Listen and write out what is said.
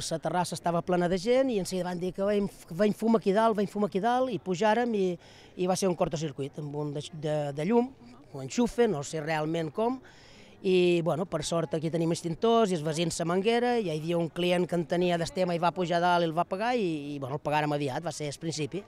pues, la terrassa estava plena de gent i ens van dir que veiem, veiem fum aquí dalt, veiem fum aquí dalt, i pujàrem i, i va ser un cortocircuit amb un de, de, de llum, un enxufe, no sé realment com, i bueno, per sort aquí tenim extintors i es va la manguera, i hi havia un client que en tenia d'estema i va pujar dalt i el va pagar i, i bueno, el pagàrem aviat, va ser al principi.